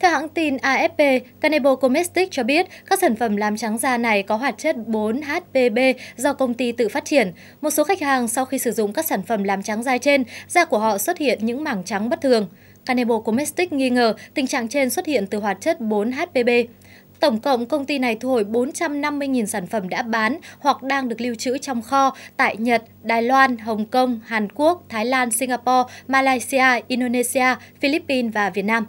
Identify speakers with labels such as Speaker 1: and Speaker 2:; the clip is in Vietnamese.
Speaker 1: Theo hãng tin AFP, Canebo Comestic cho biết các sản phẩm làm trắng da này có hoạt chất 4HPB do công ty tự phát triển. Một số khách hàng sau khi sử dụng các sản phẩm làm trắng da trên, da của họ xuất hiện những mảng trắng bất thường. Canebo Comestic nghi ngờ tình trạng trên xuất hiện từ hoạt chất 4HPB. Tổng cộng, công ty này thu hồi 450.000 sản phẩm đã bán hoặc đang được lưu trữ trong kho tại Nhật, Đài Loan, Hồng Kông, Hàn Quốc, Thái Lan, Singapore, Malaysia, Indonesia, Philippines và Việt Nam.